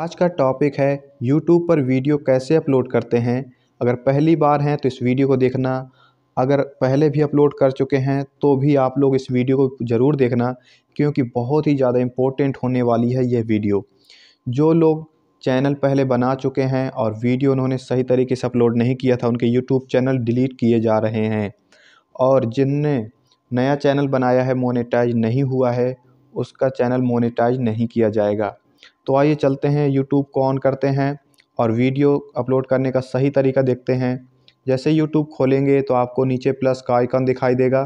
आज का टॉपिक है यूट्यूब पर वीडियो कैसे अपलोड करते हैं अगर पहली बार हैं तो इस वीडियो को देखना अगर पहले भी अपलोड कर चुके हैं तो भी आप लोग इस वीडियो को ज़रूर देखना क्योंकि बहुत ही ज़्यादा इम्पोर्टेंट होने वाली है यह वीडियो जो लोग चैनल पहले बना चुके हैं और वीडियो उन्होंने सही तरीके से अपलोड नहीं किया था उनके यूट्यूब चैनल डिलीट किए जा रहे हैं और जिनने नया चैनल बनाया है मोनेटाइज नहीं हुआ है उसका चैनल मोनेटाइज नहीं किया जाएगा तो आइए चलते हैं यूट्यूब को ऑन करते हैं और वीडियो अपलोड करने का सही तरीका देखते हैं जैसे यूट्यूब खोलेंगे तो आपको नीचे प्लस का आइकन दिखाई देगा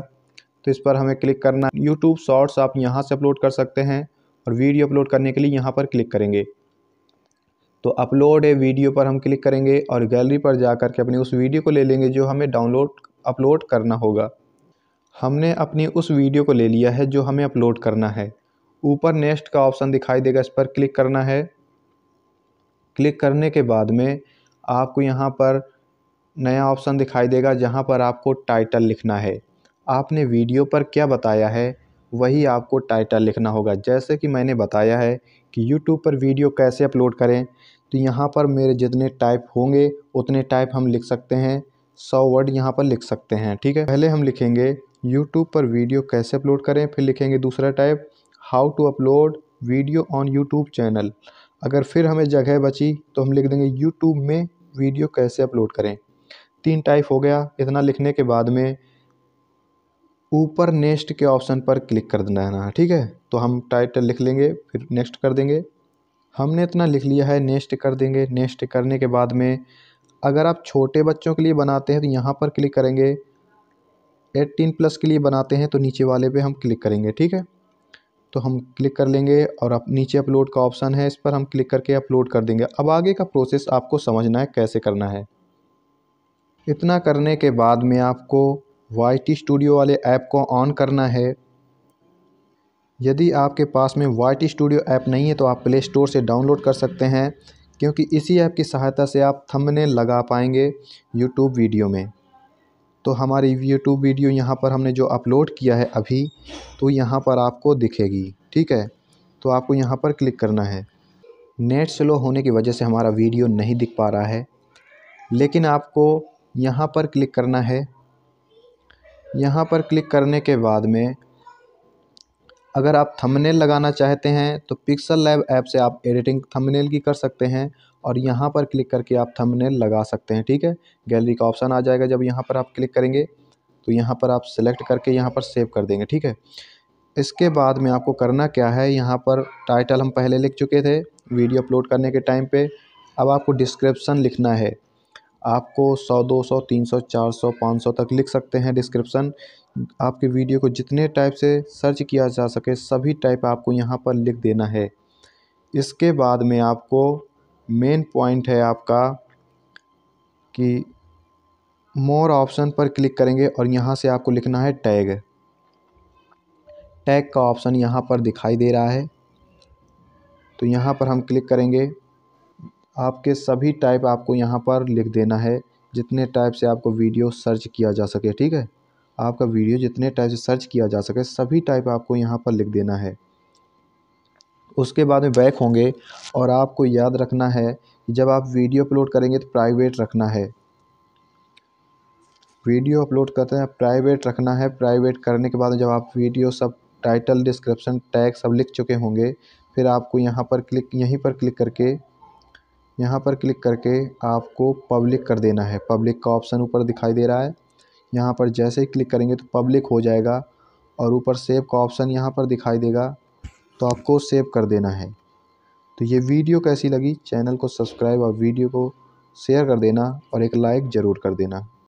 तो इस पर हमें क्लिक करना यूट्यूब शॉर्ट्स आप यहाँ से अपलोड कर सकते हैं और वीडियो अपलोड करने के लिए यहाँ पर क्लिक करेंगे तो अपलोड ए वीडियो पर हम क्लिक करेंगे और गैलरी पर जा कर के अपनी उस वीडियो को ले लेंगे जो हमें डाउनलोड अपलोड करना होगा हमने अपनी उस वीडियो को ले लिया है जो हमें अपलोड करना है ऊपर नेक्स्ट का ऑप्शन दिखाई देगा इस पर क्लिक करना है क्लिक करने के बाद में आपको यहाँ पर नया ऑप्शन दिखाई देगा जहाँ पर आपको टाइटल लिखना है आपने वीडियो पर क्या बताया है वही आपको टाइटल लिखना होगा जैसे कि मैंने बताया है कि यूट्यूब पर वीडियो कैसे अपलोड करें तो यहाँ पर मेरे जितने टाइप होंगे उतने टाइप हम लिख सकते हैं सौ वर्ड यहाँ पर लिख सकते हैं ठीक है पहले हम लिखेंगे यूट्यूब पर वीडियो कैसे अपलोड करें फिर लिखेंगे दूसरा type how to upload video on YouTube channel अगर फिर हमें जगह बची तो हम लिख देंगे यूट्यूब में वीडियो कैसे अपलोड करें तीन टाइप हो गया इतना लिखने के बाद में ऊपर नेक्स्ट के ऑप्शन पर क्लिक कर देना है ठीक है तो हम टाइटल लिख लेंगे फिर नेक्स्ट कर देंगे हमने इतना लिख लिया है नेक्स्ट कर देंगे नेक्स्ट करने के बाद में अगर आप छोटे बच्चों के लिए बनाते हैं तो यहाँ पर क्लिक करेंगे एट्टीन प्लस के लिए बनाते हैं तो नीचे वाले पे हम क्लिक करेंगे ठीक है तो हम क्लिक कर लेंगे और अब नीचे अपलोड का ऑप्शन है इस पर हम क्लिक करके अपलोड कर देंगे अब आगे का प्रोसेस आपको समझना है कैसे करना है इतना करने के बाद में आपको वाई टी स्टूडियो वाले ऐप को ऑन करना है यदि आपके पास में वाई टी स्टूडियो ऐप नहीं है तो आप प्ले स्टोर से डाउनलोड कर सकते हैं क्योंकि इसी ऐप की सहायता से आप थंबनेल लगा पाएंगे यूट्यूब वीडियो में तो हमारी यूट्यूब वीडियो यहाँ पर हमने जो अपलोड किया है अभी तो यहाँ पर आपको दिखेगी ठीक है तो आपको यहाँ पर क्लिक करना है नेट स्लो होने की वजह से हमारा वीडियो नहीं दिख पा रहा है लेकिन आपको यहाँ पर क्लिक करना है यहाँ पर क्लिक करने के बाद में अगर आप थंबनेल लगाना चाहते हैं तो पिक्सल लैब ऐप से आप एडिटिंग थंबनेल की कर सकते हैं और यहाँ पर क्लिक करके आप थंबनेल लगा सकते हैं ठीक है गैलरी का ऑप्शन आ जाएगा जब यहाँ पर आप क्लिक करेंगे तो यहाँ पर आप सेलेक्ट करके यहाँ पर सेव कर देंगे ठीक है इसके बाद में आपको करना क्या है यहाँ पर टाइटल हम पहले लिख चुके थे वीडियो अपलोड करने के टाइम पर अब आपको डिस्क्रिप्शन लिखना है आपको 100 200 300 400 500 तक लिख सकते हैं डिस्क्रिप्शन आपके वीडियो को जितने टाइप से सर्च किया जा सके सभी टाइप आपको यहाँ पर लिख देना है इसके बाद में आपको मेन पॉइंट है आपका कि मोर ऑप्शन पर क्लिक करेंगे और यहाँ से आपको लिखना है टैग टैग का ऑप्शन यहाँ पर दिखाई दे रहा है तो यहाँ पर हम क्लिक करेंगे आपके सभी टाइप आपको यहाँ पर लिख देना है जितने टाइप से आपको वीडियो सर्च किया जा सके ठीक है आपका वीडियो जितने टाइप से सर्च किया जा सके सभी टाइप आपको यहाँ पर लिख देना है उसके बाद में बैक होंगे और आपको याद रखना है कि जब आप वीडियो अपलोड करेंगे तो प्राइवेट रखना है वीडियो अपलोड करते हैं प्राइवेट रखना है प्राइवेट करने के बाद जब आप वीडियो सब टाइटल डिस्क्रिप्शन टैग सब लिख चुके होंगे फिर आपको यहाँ पर क्लिक यहीं पर क्लिक करके यहाँ पर क्लिक करके आपको पब्लिक कर देना है पब्लिक का ऑप्शन ऊपर दिखाई दे रहा है यहाँ पर जैसे ही क्लिक करेंगे तो पब्लिक हो जाएगा और ऊपर सेव का ऑप्शन यहाँ पर दिखाई देगा तो आपको सेव कर देना है तो ये वीडियो कैसी लगी चैनल को सब्सक्राइब और वीडियो को शेयर कर देना और एक लाइक ज़रूर कर देना